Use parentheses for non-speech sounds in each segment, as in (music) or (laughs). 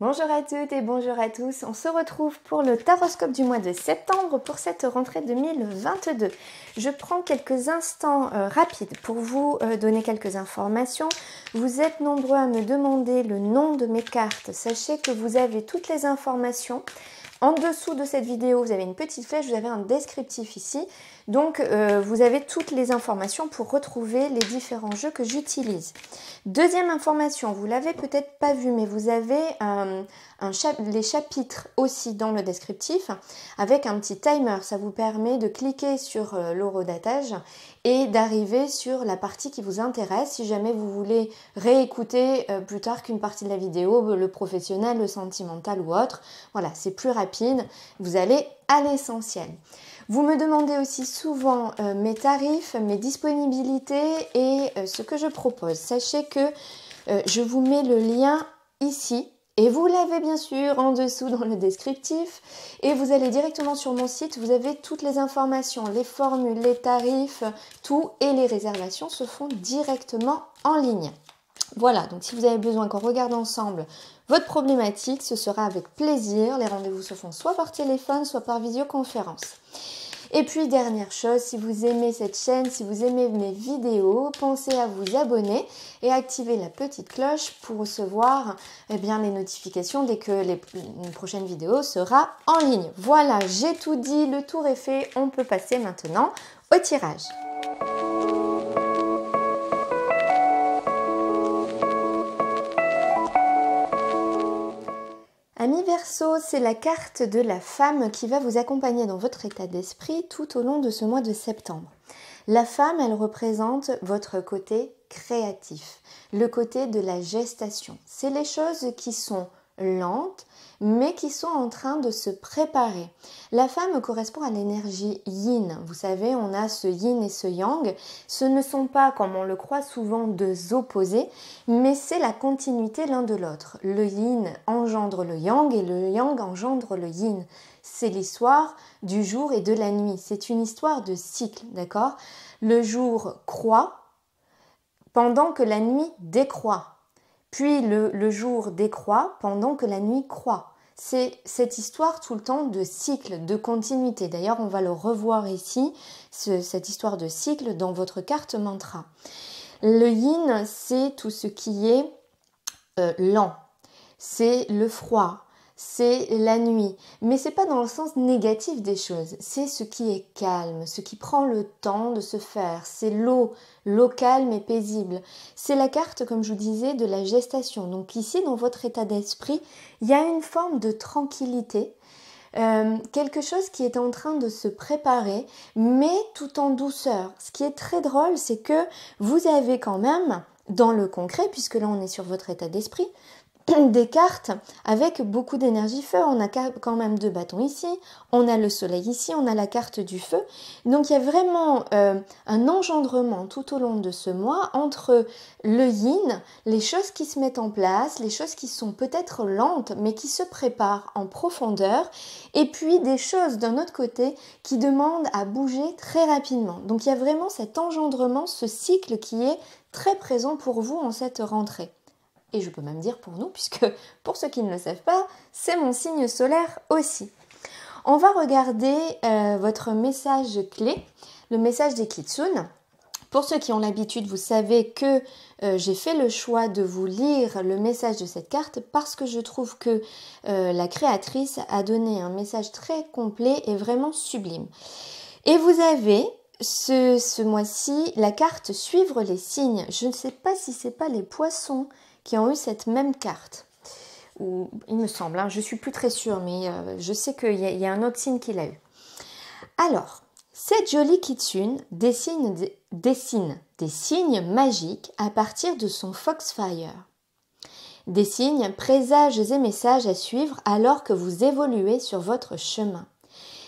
Bonjour à toutes et bonjour à tous. On se retrouve pour le taroscope du mois de septembre pour cette rentrée 2022. Je prends quelques instants euh, rapides pour vous euh, donner quelques informations. Vous êtes nombreux à me demander le nom de mes cartes. Sachez que vous avez toutes les informations en dessous de cette vidéo, vous avez une petite flèche, vous avez un descriptif ici. Donc, euh, vous avez toutes les informations pour retrouver les différents jeux que j'utilise. Deuxième information, vous l'avez peut-être pas vu, mais vous avez les chapitres aussi dans le descriptif avec un petit timer. Ça vous permet de cliquer sur euh, l'horodatage et d'arriver sur la partie qui vous intéresse. Si jamais vous voulez réécouter euh, plus tard qu'une partie de la vidéo, euh, le professionnel, le sentimental ou autre, voilà, c'est plus rapide, vous allez à l'essentiel. Vous me demandez aussi souvent euh, mes tarifs, mes disponibilités et ce que je propose. Sachez que je vous mets le lien ici et vous l'avez bien sûr en dessous dans le descriptif. Et vous allez directement sur mon site, vous avez toutes les informations, les formules, les tarifs, tout. Et les réservations se font directement en ligne. Voilà, donc si vous avez besoin qu'on regarde ensemble votre problématique, ce sera avec plaisir. Les rendez-vous se font soit par téléphone, soit par visioconférence. Et puis dernière chose, si vous aimez cette chaîne, si vous aimez mes vidéos, pensez à vous abonner et activer la petite cloche pour recevoir eh bien, les notifications dès que les, prochaine vidéo sera en ligne. Voilà, j'ai tout dit, le tour est fait, on peut passer maintenant au tirage. c'est la carte de la femme qui va vous accompagner dans votre état d'esprit tout au long de ce mois de septembre. La femme, elle représente votre côté créatif, le côté de la gestation. C'est les choses qui sont lentes, mais qui sont en train de se préparer. La femme correspond à l'énergie yin. Vous savez, on a ce yin et ce yang. Ce ne sont pas, comme on le croit souvent, deux opposés, mais c'est la continuité l'un de l'autre. Le yin engendre le yang et le yang engendre le yin. C'est l'histoire du jour et de la nuit. C'est une histoire de cycle, d'accord Le jour croît pendant que la nuit décroît. Puis le, jour décroît pendant que la nuit croît. C'est cette histoire tout le temps de cycle, de continuité. D'ailleurs, on va le revoir ici, cette histoire de cycle dans votre carte mantra. Le yin, c'est tout ce qui est euh, lent, c'est le froid, c'est la nuit. Mais ce n'est pas dans le sens négatif des choses, c'est ce qui est calme, ce qui prend le temps de se faire, c'est l'eau, l'eau calme et paisible. C'est la carte, comme je vous disais, de la gestation. Donc ici, dans votre état d'esprit, il y a une forme de tranquillité. Euh, quelque chose qui est en train de se préparer, mais tout en douceur. Ce qui est très drôle, c'est que vous avez quand même, dans le concret, puisque là on est sur votre état d'esprit, (clears throat) des cartes avec beaucoup d'énergie feu. On a quand même deux bâtons ici, on a le soleil ici, on a la carte du feu. Donc il y a vraiment euh, un engendrement tout au long de ce mois entre le yin, les choses qui se mettent en place, les choses qui sont peut-être lentes mais qui se préparent en profondeur, et puis des choses d'un autre côté qui demandent à bouger très rapidement. Donc il y a vraiment cet engendrement, ce cycle qui est très présent pour vous en cette rentrée et je peux même dire pour nous, puisque (laughs) pour ceux qui ne le savent pas, c'est mon signe solaire aussi. On va regarder euh, votre message clé, le message des Kitsune. Pour ceux qui ont l'habitude, vous savez que euh, j'ai fait le choix de vous lire le message de cette carte parce que je trouve que euh, la créatrice a donné un message très complet et vraiment sublime. Et vous avez ce, ce mois-ci la carte Suivre les signes. Je ne sais pas si c'est pas les poissons qui ont eu cette même carte. Ou, il me semble, hein, je suis plus très sûre, mais euh, je sais qu'il y, a un autre signe qu'il a eu. Alors, cette jolie kitsune dessine, dessine des signes magiques à partir de son Foxfire. Des signes, présages et messages à suivre alors que vous évoluez sur votre chemin.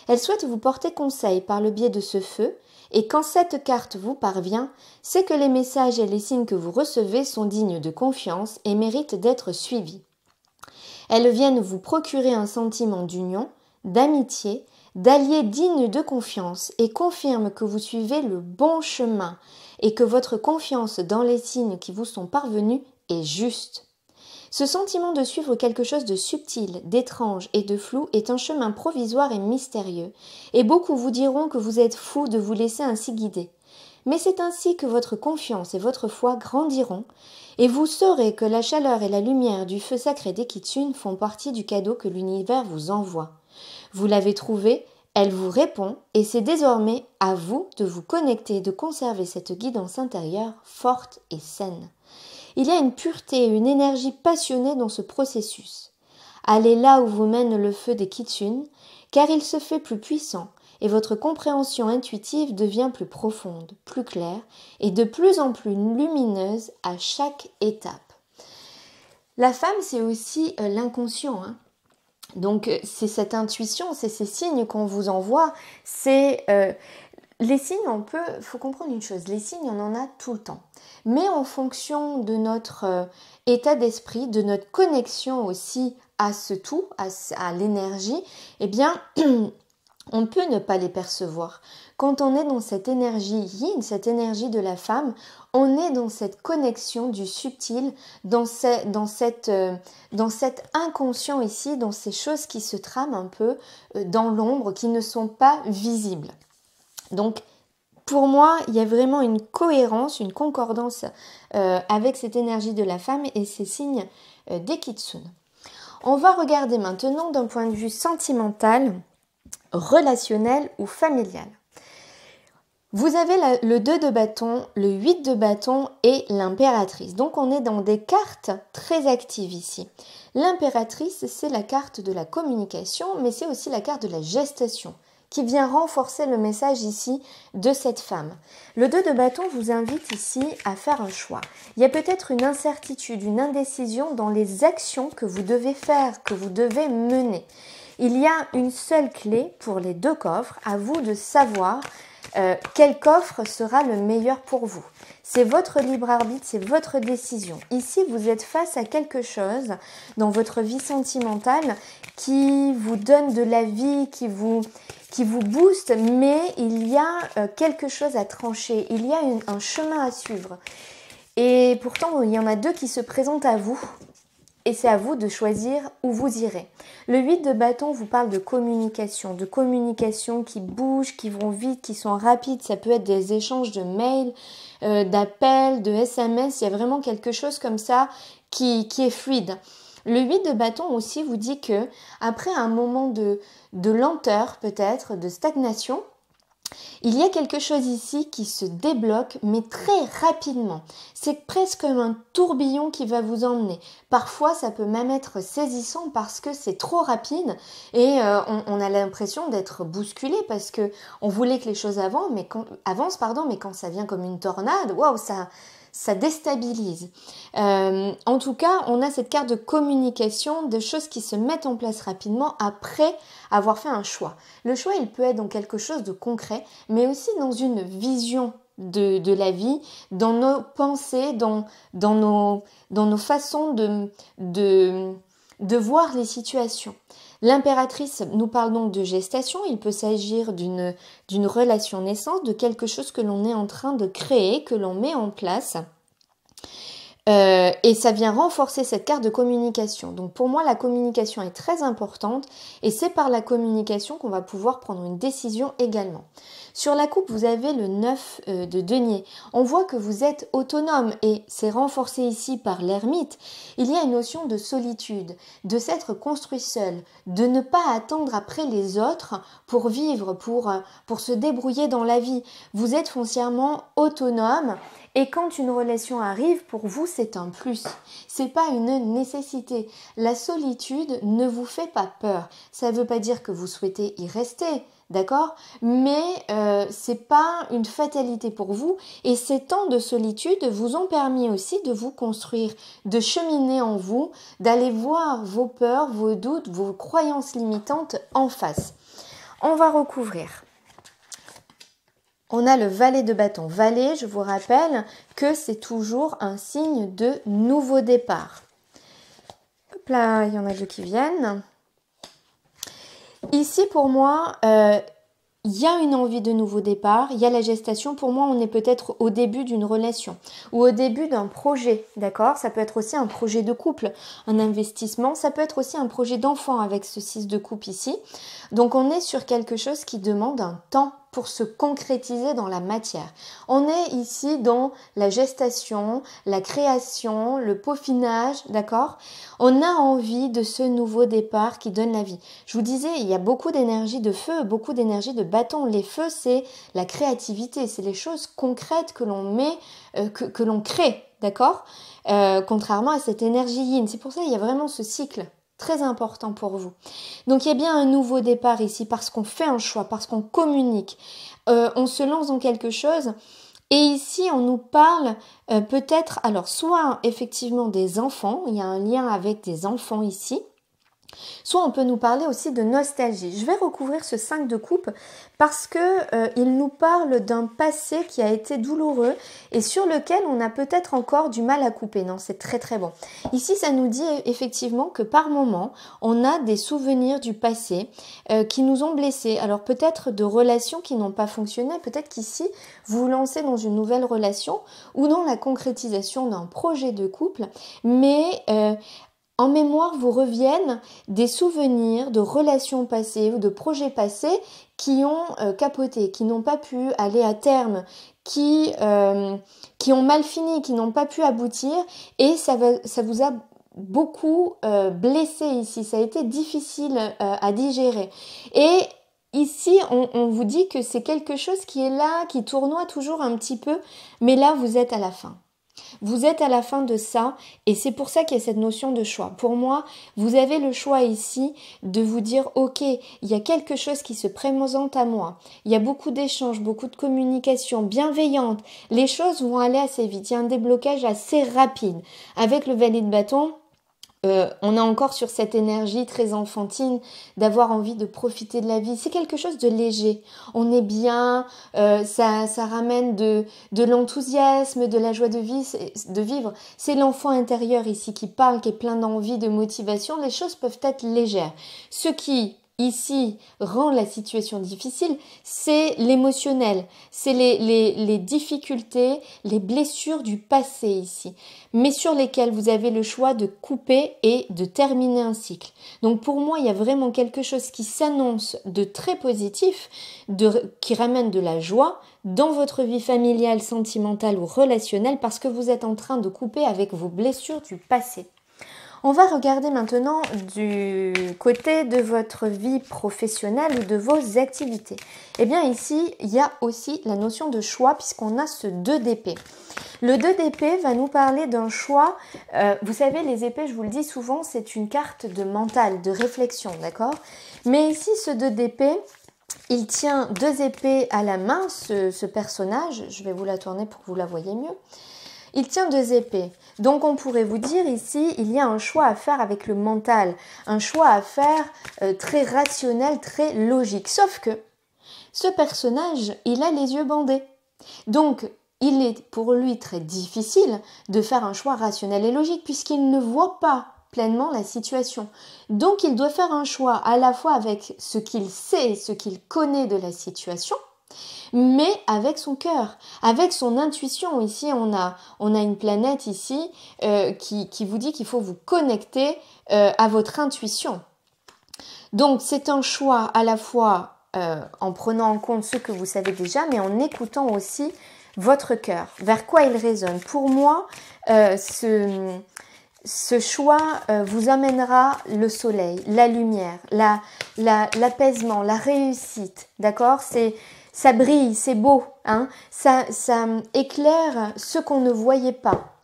Elle souhaite vous porter conseil par le biais de ce feu et quand cette carte vous parvient, c'est que les messages et les signes que vous recevez sont dignes de confiance et méritent d'être suivis. Elles viennent vous procurer un sentiment d'union, d'amitié, d'alliés dignes de confiance et confirment que vous suivez le bon chemin et que votre confiance dans les signes qui vous sont parvenus est juste. Ce sentiment de suivre quelque chose de subtil, d'étrange et de flou est un chemin provisoire et mystérieux, et beaucoup vous diront que vous êtes fou de vous laisser ainsi guider. Mais c'est ainsi que votre confiance et votre foi grandiront, et vous saurez que la chaleur et la lumière du feu sacré des font partie du cadeau que l'univers vous envoie. Vous l'avez trouvé, elle vous répond, et c'est désormais à vous de vous connecter et de conserver cette guidance intérieure forte et saine. Il y a une pureté, une énergie passionnée dans ce processus. Allez là où vous mène le feu des kitsunes, car il se fait plus puissant et votre compréhension intuitive devient plus profonde, plus claire et de plus en plus lumineuse à chaque étape. La femme, c'est aussi euh, l'inconscient. Hein. Donc euh, c'est cette intuition, c'est ces signes qu'on vous envoie, c'est euh, les signes on peut faut comprendre une chose, les signes on en a tout le temps mais en fonction de notre euh, état d'esprit, de notre connexion aussi à ce tout, à, l'énergie, eh bien, (clears throat) on peut ne pas les percevoir. Quand on est dans cette énergie yin, cette énergie de la femme, on est dans cette connexion du subtil, dans, cette, euh, dans cet inconscient ici, dans ces choses qui se trament un peu euh, dans l'ombre, qui ne sont pas visibles. Donc pour moi, il y a vraiment une cohérence, une concordance euh, avec cette énergie de la femme et ces signes euh, des On va regarder maintenant d'un point de vue sentimental, relationnel ou familial. Vous avez le 2 de bâton, le 8 de bâton et l'impératrice. Donc on est dans des cartes très actives ici. L'impératrice, c'est la carte de la communication, mais c'est aussi la carte de la gestation qui vient renforcer le message ici de cette femme. Le 2 de bâton vous invite ici à faire un choix. Il y a peut-être une incertitude, une indécision dans les actions que vous devez faire, que vous devez mener. Il y a une seule clé pour les deux coffres, à vous de savoir euh, quel coffre sera le meilleur pour vous. C'est votre libre arbitre, c'est votre décision. Ici, vous êtes face à quelque chose dans votre vie sentimentale qui vous donne de la vie, qui vous, qui vous booste, mais il y a euh, quelque chose à trancher, il y a un chemin à suivre. Et pourtant, il y en a deux qui se présentent à vous, et c'est à vous de choisir où vous irez. Le 8 de bâton vous parle de communication, de communication qui bouge, qui vont vite, qui sont rapides. Ça peut être des échanges de mails, euh, d'appels, de SMS. Il y a vraiment quelque chose comme ça qui est fluide. Le 8 de bâton aussi vous dit que après un moment de, de lenteur peut-être, de stagnation, il y a quelque chose ici qui se débloque, mais très rapidement. C'est presque comme un tourbillon qui va vous emmener. Parfois, ça peut même être saisissant parce que c'est trop rapide et euh, on, a l'impression d'être bousculé parce que on voulait que les choses avancent, mais quand, avancent, pardon, mais quand ça vient comme une tornade, waouh, ça, ça déstabilise. Euh, en tout cas, on a cette carte de communication, de choses qui se mettent en place rapidement après avoir fait un choix. Le choix, il peut être dans quelque chose de concret, mais aussi dans une vision de, la vie, dans nos pensées, dans, dans, nos, dans nos façons de, de voir les situations. L'impératrice nous parle donc de gestation, il peut s'agir d'une relation naissance, de quelque chose que l'on est en train de créer, que l'on met en place euh, et ça vient renforcer cette carte de communication. Donc pour moi, la communication est très importante et c'est par la communication qu'on va pouvoir prendre une décision également. Sur la coupe, vous avez le 9 euh, de denier. On voit que vous êtes autonome et c'est renforcé ici par l'ermite. Il y a une notion de solitude, de s'être construit seul, de ne pas attendre après les autres pour vivre, pour, euh, pour se débrouiller dans la vie. Vous êtes foncièrement autonome et quand une relation arrive, pour vous, c'est un plus. C'est pas une nécessité. La solitude ne vous fait pas peur. Ça ne veut pas dire que vous souhaitez y rester, d'accord Mais ce euh, c'est pas une fatalité pour vous. Et ces temps de solitude vous ont permis aussi de vous construire, de cheminer en vous, d'aller voir vos peurs, vos doutes, vos croyances limitantes en face. On va recouvrir on a le valet de bâton. Valet, je vous rappelle que c'est toujours un signe de nouveau départ. Hop là, il y en a deux qui viennent. Ici, pour moi, euh, il y a une envie de nouveau départ, il y a la gestation. Pour moi, on est peut-être au début d'une relation ou au début d'un projet, d'accord Ça peut être aussi un projet de couple, un investissement, ça peut être aussi un projet d'enfant avec ce 6 de coupe ici. Donc, on est sur quelque chose qui demande un temps pour se concrétiser dans la matière. On est ici dans la gestation, la création, le peaufinage, d'accord On a envie de ce nouveau départ qui donne la vie. Je vous disais, il y a beaucoup d'énergie de feu, beaucoup d'énergie de bâton. Les feux, c'est la créativité, c'est les choses concrètes que l'on met, euh, que, l'on crée, d'accord euh, Contrairement à cette énergie yin. C'est pour ça qu'il y a vraiment ce cycle très important pour vous. Donc il y a bien un nouveau départ ici parce qu'on fait un choix, parce qu'on communique, euh, on se lance dans quelque chose. Et ici, on nous parle euh, peut-être, alors soit effectivement des enfants, il y a un lien avec des enfants ici, Soit on peut nous parler aussi de nostalgie. Je vais recouvrir ce 5 de coupe parce que euh, il nous parle d'un passé qui a été douloureux et sur lequel on a peut-être encore du mal à couper. Non, c'est très très bon. Ici, ça nous dit effectivement que par moment, on a des souvenirs du passé euh, qui nous ont blessés. Alors peut-être de relations qui n'ont pas fonctionné, peut-être qu'ici, vous vous lancez dans une nouvelle relation ou dans la concrétisation d'un projet de couple, mais euh, en mémoire vous reviennent des souvenirs de relations passées ou de projets passés qui ont euh, capoté, qui n'ont pas pu aller à terme, qui, euh, qui ont mal fini, qui n'ont pas pu aboutir et ça, ça vous a beaucoup euh, blessé ici, ça a été difficile à digérer. Et Ici, on, vous dit que c'est quelque chose qui est là, qui tournoie toujours un petit peu, mais là, vous êtes à la fin. Vous êtes à la fin de ça et c'est pour ça qu'il y a cette notion de choix. Pour moi, vous avez le choix ici de vous dire OK, il y a quelque chose qui se présente à moi. Il y a beaucoup d'échanges, beaucoup de communication bienveillante. Les choses vont aller assez vite. Il y a un déblocage assez rapide. Avec le valet de bâton, euh, on est encore sur cette énergie très enfantine d'avoir envie de profiter de la vie. C'est quelque chose de léger. On est bien, euh, ça, ça, ramène de, de l'enthousiasme, de la joie de, vie, de vivre. C'est l'enfant intérieur ici qui parle, qui est plein d'envie, de motivation. Les choses peuvent être légères. Ce qui ici rend la situation difficile, c'est l'émotionnel, c'est les, difficultés, les blessures du passé ici, mais sur lesquelles vous avez le choix de couper et de terminer un cycle. Donc pour moi, il y a vraiment quelque chose qui s'annonce de très positif, de, qui ramène de la joie dans votre vie familiale, sentimentale ou relationnelle, parce que vous êtes en train de couper avec vos blessures du passé. On va regarder maintenant du côté de votre vie professionnelle ou de vos activités. Eh bien ici, il y a aussi la notion de choix puisqu'on a ce 2 d'épée. Le 2 d'épée va nous parler d'un choix. Euh, vous savez, les épées, je vous le dis souvent, c'est une carte de mental, de réflexion, d'accord Mais ici, ce 2 d'épée, il tient deux épées à la main, ce, ce personnage. Je vais vous la tourner pour que vous la voyez mieux. Il tient deux épées. Donc on pourrait vous dire ici, il y a un choix à faire avec le mental, un choix à faire euh, très rationnel, très logique. Sauf que ce personnage, il a les yeux bandés. Donc il est pour lui très difficile de faire un choix rationnel et logique puisqu'il ne voit pas pleinement la situation. Donc il doit faire un choix à la fois avec ce qu'il sait, ce qu'il connaît de la situation, mais avec son cœur, avec son intuition. Ici, on a, on a une planète ici euh, qui, vous dit qu'il faut vous connecter euh, à votre intuition. Donc, c'est un choix à la fois euh, en prenant en compte ce que vous savez déjà, mais en écoutant aussi votre cœur, vers quoi il résonne. Pour moi, ce, ce choix vous amènera le soleil, la lumière, l'apaisement, la, l'apaisement, la réussite. D'accord C'est ça brille, c'est beau, hein, ça, ça éclaire ce qu'on ne voyait pas.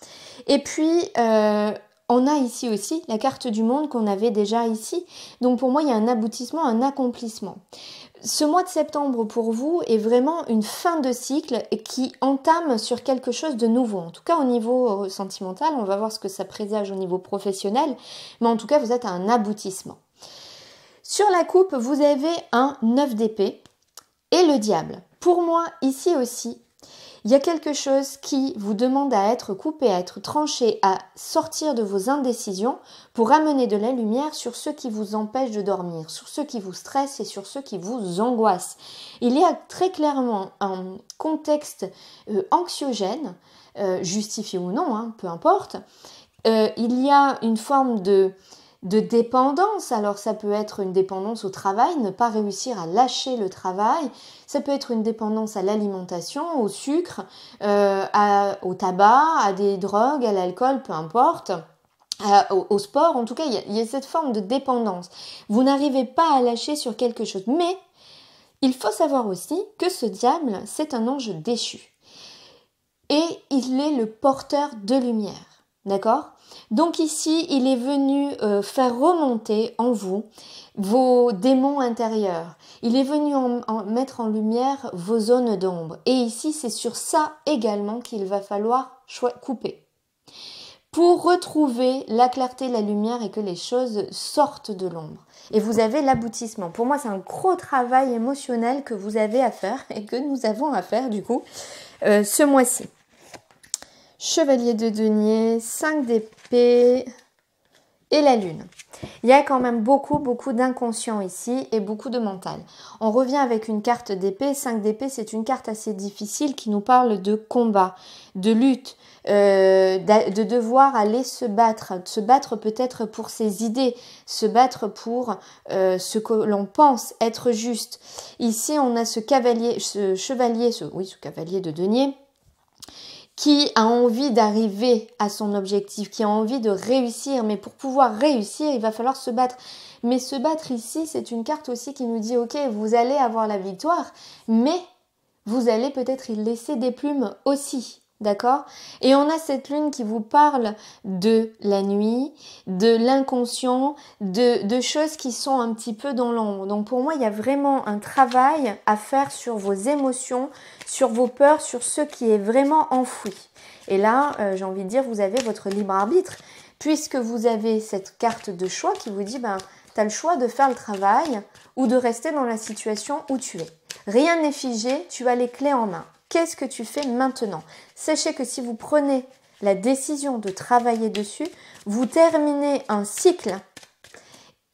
Et puis, euh, on a ici aussi la carte du monde qu'on avait déjà ici. Donc pour moi, il y a un aboutissement, un accomplissement. Ce mois de septembre pour vous est vraiment une fin de cycle qui entame sur quelque chose de nouveau. En tout cas au niveau euh, sentimental, on va voir ce que ça présage au niveau professionnel, mais en tout cas vous êtes à un aboutissement. Sur la coupe, vous avez un 9 d'épée et le diable. Pour moi, ici aussi, il y a quelque chose qui vous demande à être coupé, à être tranché, à sortir de vos indécisions pour amener de la lumière sur ce qui vous empêche de dormir, sur ce qui vous stresse et sur ce qui vous angoisse. Il y a très clairement un contexte euh, anxiogène, euh, justifié ou non, hein, peu importe. Euh, il y a une forme de de dépendance. Alors ça peut être une dépendance au travail, ne pas réussir à lâcher le travail. Ça peut être une dépendance à l'alimentation, au sucre, euh, au tabac, à des drogues, à l'alcool, peu importe. au, sport, en tout cas, il y a cette forme de dépendance. Vous n'arrivez pas à lâcher sur quelque chose. Mais il faut savoir aussi que ce diable, c'est un ange déchu. Et il est le porteur de lumière. D'accord donc ici, il est venu euh, faire remonter en vous vos démons intérieurs. Il est venu en, mettre en lumière vos zones d'ombre. Et ici, c'est sur ça également qu'il va falloir couper pour retrouver la clarté, la lumière et que les choses sortent de l'ombre. Et vous avez l'aboutissement. Pour moi, c'est un gros travail émotionnel que vous avez à faire et que nous avons à faire du coup euh, ce mois-ci. Chevalier de denier, 5 d'épée et la lune. Il y a quand même beaucoup, beaucoup d'inconscient ici et beaucoup de mental. On revient avec une carte d'épée. 5 d'épée, c'est une carte assez difficile qui nous parle de combat, de lutte, euh, de devoir aller se battre, se battre peut-être pour ses idées, se battre pour euh, ce que l'on pense être juste. Ici, on a ce cavalier, ce chevalier, ce, oui, ce cavalier de denier qui a envie d'arriver à son objectif, qui a envie de réussir. Mais pour pouvoir réussir, il va falloir se battre. Mais se battre ici, c'est une carte aussi qui nous dit, ok, vous allez avoir la victoire, mais vous allez peut-être y laisser des plumes aussi. D'accord Et on a cette lune qui vous parle de la nuit, de l'inconscient, de, choses qui sont un petit peu dans l'ombre. Donc pour moi, il y a vraiment un travail à faire sur vos émotions, sur vos peurs, sur ce qui est vraiment enfoui. Et là, euh, j'ai envie de dire, vous avez votre libre arbitre, puisque vous avez cette carte de choix qui vous dit, ben, tu as le choix de faire le travail ou de rester dans la situation où tu es. Rien n'est figé, tu as les clés en main. Qu'est-ce que tu fais maintenant Sachez que si vous prenez la décision de travailler dessus, vous terminez un cycle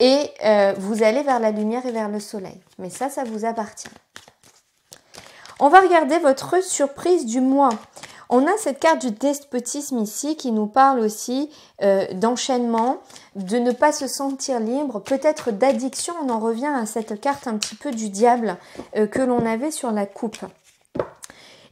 et euh, vous allez vers la lumière et vers le soleil. Mais ça, ça vous appartient. On va regarder votre surprise du mois. On a cette carte du despotisme ici qui nous parle aussi euh, d'enchaînement, de ne pas se sentir libre, peut-être d'addiction. On en revient à cette carte un petit peu du diable euh, que l'on avait sur la coupe.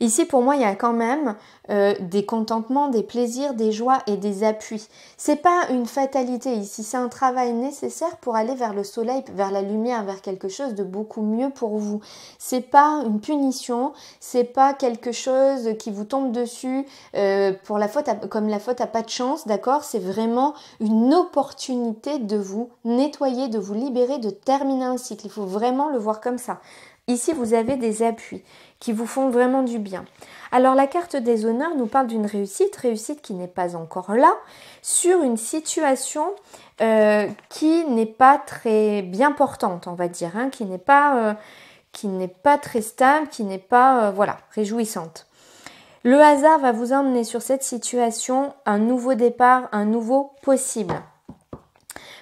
Ici, pour moi, il y a quand même euh, des contentements, des plaisirs, des joies et des appuis. C'est pas une fatalité ici, c'est un travail nécessaire pour aller vers le soleil, vers la lumière, vers quelque chose de beaucoup mieux pour vous. C'est pas une punition, c'est pas quelque chose qui vous tombe dessus euh, pour la faute, comme la faute n'a pas de chance, d'accord C'est vraiment une opportunité de vous nettoyer, de vous libérer, de terminer un cycle. Il faut vraiment le voir comme ça. Ici, vous avez des appuis qui vous font vraiment du bien. Alors la carte des honneurs nous parle d'une réussite, réussite qui n'est pas encore là, sur une situation euh, qui n'est pas très bien portante, on va dire, hein, qui n'est pas, euh, pas très stable, qui n'est pas, euh, voilà, réjouissante. Le hasard va vous emmener sur cette situation un nouveau départ, un nouveau possible.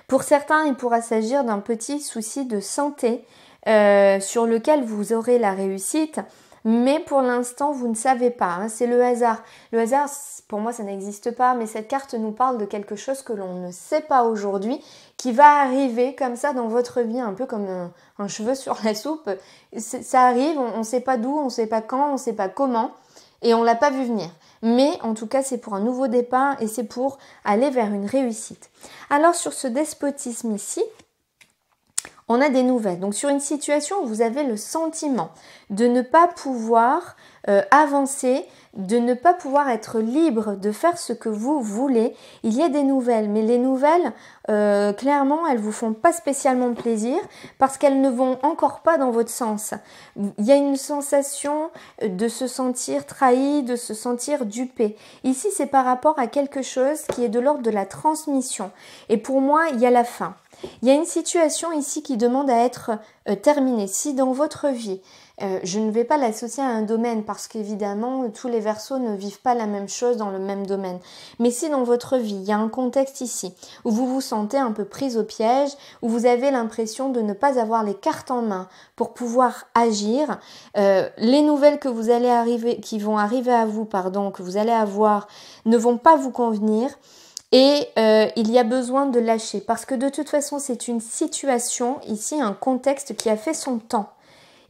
Pour certains, il pourra s'agir d'un petit souci de santé euh, sur lequel vous aurez la réussite. Mais pour l'instant, vous ne savez pas, hein. c'est le hasard. Le hasard, pour moi, ça n'existe pas, mais cette carte nous parle de quelque chose que l'on ne sait pas aujourd'hui, qui va arriver comme ça dans votre vie, un peu comme un, un cheveu sur la soupe. Ça arrive, on ne sait pas d'où, on ne sait pas quand, on ne sait pas comment, et on ne l'a pas vu venir. Mais en tout cas, c'est pour un nouveau départ et c'est pour aller vers une réussite. Alors sur ce despotisme ici, on a des nouvelles. Donc sur une situation où vous avez le sentiment de ne pas pouvoir euh, avancer, de ne pas pouvoir être libre de faire ce que vous voulez, il y a des nouvelles. Mais les nouvelles, euh, clairement, elles vous font pas spécialement plaisir parce qu'elles ne vont encore pas dans votre sens. Il y a une sensation de se sentir trahi, de se sentir dupé. Ici, c'est par rapport à quelque chose qui est de l'ordre de la transmission. Et pour moi, il y a la fin. Il y a une situation ici qui demande à être euh, terminée. Si dans votre vie, euh, je ne vais pas l'associer à un domaine parce qu'évidemment, euh, tous les versos ne vivent pas la même chose dans le même domaine. Mais si dans votre vie, il y a un contexte ici où vous vous sentez un peu prise au piège, où vous avez l'impression de ne pas avoir les cartes en main pour pouvoir agir, les nouvelles que vous allez arriver, qui vont arriver à vous, pardon, que vous allez avoir, ne vont pas vous convenir. Et euh, il y a besoin de lâcher parce que de toute façon c'est une situation, ici un contexte qui a fait son temps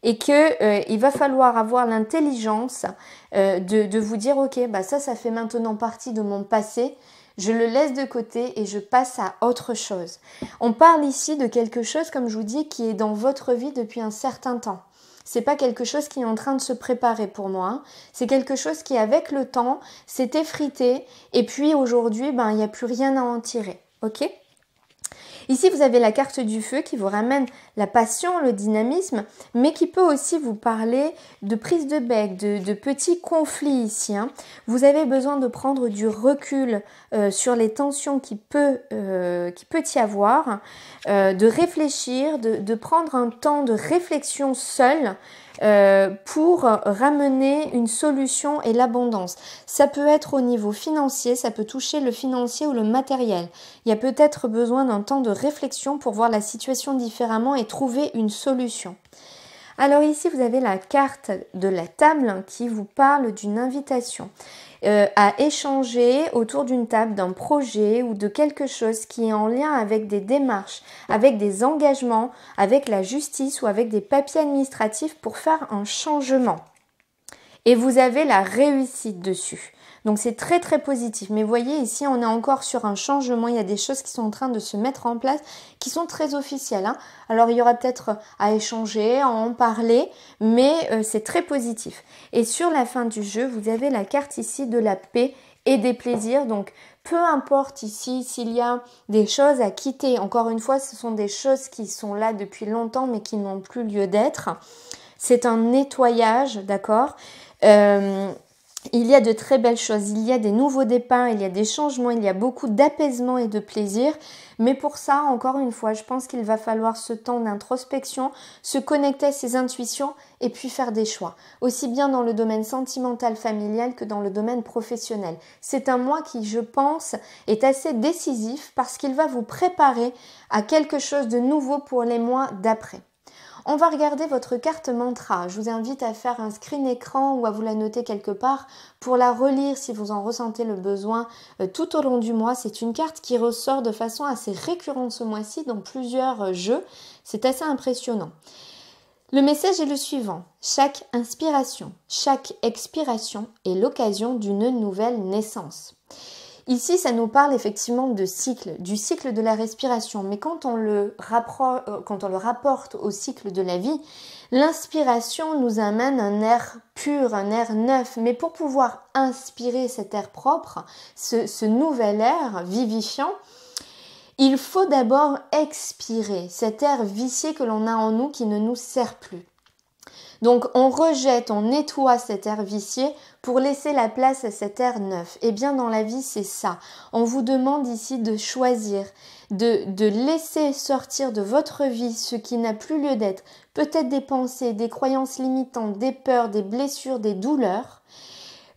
et que euh, il va falloir avoir l'intelligence euh, de, de, vous dire ok bah ça ça fait maintenant partie de mon passé je le laisse de côté et je passe à autre chose. On parle ici de quelque chose, comme je vous dis, qui est dans votre vie depuis un certain temps c'est pas quelque chose qui est en train de se préparer pour moi. C'est quelque chose qui, avec le temps, s'est effrité. Et puis aujourd'hui, ben, il n'y a plus rien à en tirer. Ok Ici, vous avez la carte du feu qui vous ramène la passion, le dynamisme, mais qui peut aussi vous parler de prise de bec, de, petits conflits ici. Hein. Vous avez besoin de prendre du recul euh, sur les tensions qui peut, euh, qui peut y avoir, euh, de réfléchir, de prendre un temps de réflexion seul euh, pour ramener une solution et l'abondance. Ça peut être au niveau financier, ça peut toucher le financier ou le matériel. Il y a peut-être besoin d'un temps de réflexion pour voir la situation différemment et trouver une solution. Alors ici, vous avez la carte de la table qui vous parle d'une invitation. Euh, à échanger autour d'une table d'un projet ou de quelque chose qui est en lien avec des démarches, avec des engagements, avec la justice ou avec des papiers administratifs pour faire un changement. Et vous avez la réussite dessus. Donc c'est très très positif. Mais voyez, ici on est encore sur un changement. Il y a des choses qui sont en train de se mettre en place, qui sont très officielles. Hein. Alors il y aura peut-être euh, à échanger, à en parler, mais euh, c'est très positif. Et sur la fin du jeu, vous avez la carte ici de la paix et des plaisirs. Donc peu importe ici s'il y a des choses à quitter. Encore une fois, ce sont des choses qui sont là depuis longtemps mais qui n'ont plus lieu d'être. C'est un nettoyage, d'accord euh, il y a de très belles choses, il y a des nouveaux départs, il y a des changements, il y a beaucoup d'apaisement et de plaisir. Mais pour ça, encore une fois, je pense qu'il va falloir ce temps d'introspection, se connecter à ses intuitions et puis faire des choix, aussi bien dans le domaine sentimental familial que dans le domaine professionnel. C'est un mois qui, je pense, est assez décisif parce qu'il va vous préparer à quelque chose de nouveau pour les mois d'après. On va regarder votre carte mantra. Je vous invite à faire un screen écran ou à vous la noter quelque part pour la relire si vous en ressentez le besoin euh, tout au long du mois. C'est une carte qui ressort de façon assez récurrente ce mois-ci dans plusieurs euh, jeux. C'est assez impressionnant. Le message est le suivant. Chaque inspiration, chaque expiration est l'occasion d'une nouvelle naissance. Ici, ça nous parle effectivement de cycle, du cycle de la respiration, mais euh, quand on le, rapporte au cycle de la vie, l'inspiration nous amène un air pur, un air neuf, mais pour pouvoir inspirer cet air propre, ce nouvel air vivifiant, il faut d'abord expirer cet air vicié que l'on a en nous qui ne nous sert plus. Donc on rejette, on nettoie cet air vicié pour laisser la place à cet air neuf. Et eh bien dans la vie c'est ça. On vous demande ici de choisir, de, de laisser sortir de votre vie ce qui n'a plus lieu d'être, peut-être des pensées, des croyances limitantes, des peurs, des blessures, des douleurs,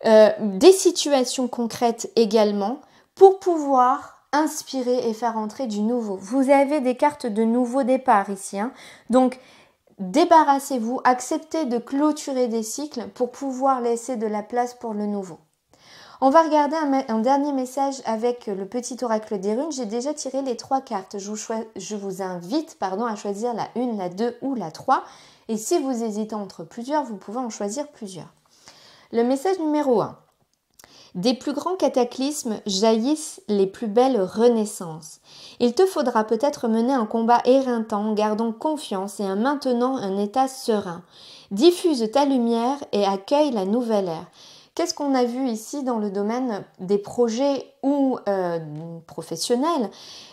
euh, des situations concrètes également, pour pouvoir inspirer et faire entrer du nouveau. Vous avez des cartes de nouveau départ ici. Hein. Donc Débarrassez-vous, acceptez de clôturer des cycles pour pouvoir laisser de la place pour le nouveau. On va regarder un, dernier message avec le petit oracle des runes. J'ai déjà tiré les trois cartes. Je vous, invite pardon, à choisir la 1, la 2 ou la 3. Et si vous hésitez entre plusieurs, vous pouvez en choisir plusieurs. Le message numéro 1. Des plus grands cataclysmes jaillissent les plus belles renaissances. Il te faudra peut-être mener un combat éreintant en gardant confiance et en maintenant un état serein. Diffuse ta lumière et accueille la nouvelle ère. Qu'est-ce qu'on a vu ici dans le domaine des projets ou euh, professionnels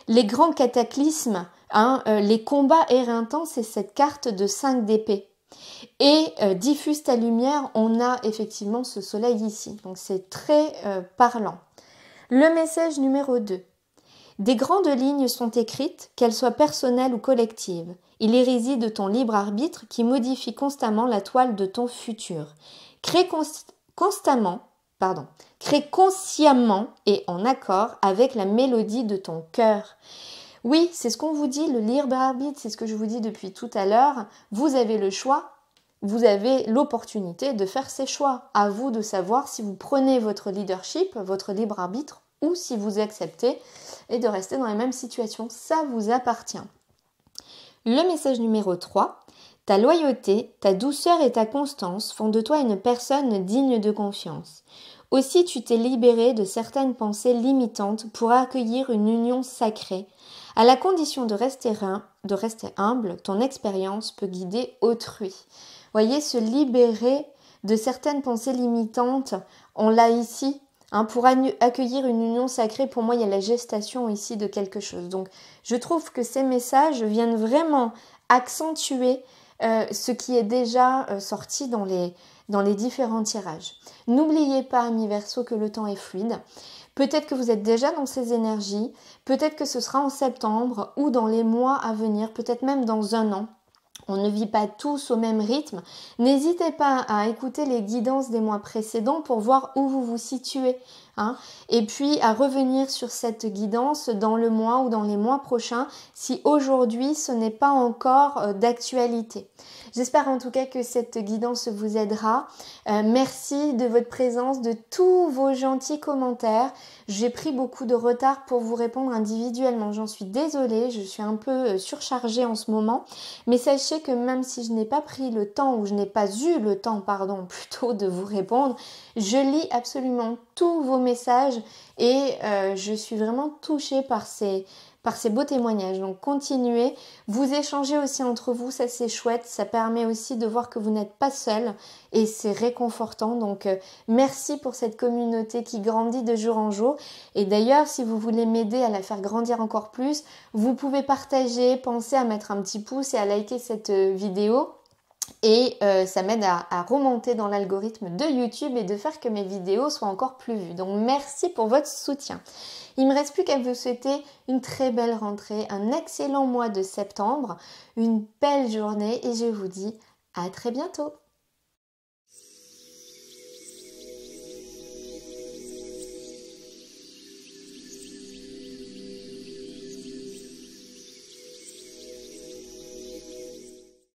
Les grands cataclysmes, hein, euh, les combats éreintants, c'est cette carte de 5 d'épée et euh, diffuse ta lumière, on a effectivement ce soleil ici. Donc c'est très euh, parlant. Le message numéro 2. Des grandes lignes sont écrites, qu'elles soient personnelles ou collectives. Il y de ton libre arbitre qui modifie constamment la toile de ton futur. Crée constamment, pardon, crée consciemment et en accord avec la mélodie de ton cœur. Oui, c'est ce qu'on vous dit, le libre arbitre, c'est ce que je vous dis depuis tout à l'heure. Vous avez le choix, vous avez l'opportunité de faire ces choix. À vous de savoir si vous prenez votre leadership, votre libre arbitre, ou si vous acceptez et de rester dans la même situation. Ça vous appartient. Le message numéro 3. Ta loyauté, ta douceur et ta constance font de toi une personne digne de confiance. Aussi tu t'es libéré de certaines pensées limitantes pour accueillir une union sacrée à la condition de rester, de rester humble, ton expérience peut guider autrui. Voyez, se libérer de certaines pensées limitantes, on l'a ici. Hein, pour accueillir une union sacrée, pour moi, il y a la gestation ici de quelque chose. Donc, je trouve que ces messages viennent vraiment accentuer euh, ce qui est déjà euh, sorti dans les, dans les différents tirages. N'oubliez pas, ami verso, que le temps est fluide. Peut-être que vous êtes déjà dans ces énergies, peut-être que ce sera en septembre ou dans les mois à venir, peut-être même dans un an. On ne vit pas tous au même rythme. N'hésitez pas à écouter les guidances des mois précédents pour voir où vous vous situez. Hein. et puis à revenir sur cette guidance dans le mois ou dans les mois prochains si aujourd'hui ce n'est pas encore euh, d'actualité. J'espère en tout cas que cette guidance vous aidera. Euh, merci de votre présence, de tous vos gentils commentaires. J'ai pris beaucoup de retard pour vous répondre individuellement. J'en suis désolée, je suis un peu euh, surchargée en ce moment. Mais sachez que même si je n'ai pas pris le temps, ou je n'ai pas eu le temps, pardon, (laughs) plutôt de vous répondre, je lis absolument tous vos messages et euh, je suis vraiment touchée par ces ces beaux témoignages. Donc continuez, vous échangez aussi entre vous, ça c'est chouette, ça permet aussi de voir que vous n'êtes pas seul et c'est réconfortant. Donc euh, merci pour cette communauté qui grandit de jour en jour. Et d'ailleurs, si vous voulez m'aider à la faire grandir encore plus, vous pouvez partager, penser à mettre un petit pouce et à liker cette euh, vidéo et euh, ça m'aide à, à, remonter dans l'algorithme de YouTube et de faire que mes vidéos soient encore plus vues. Donc merci pour votre soutien. Il me reste plus qu'à vous souhaiter une très belle rentrée, un excellent mois de septembre, une belle journée et je vous dis à très bientôt.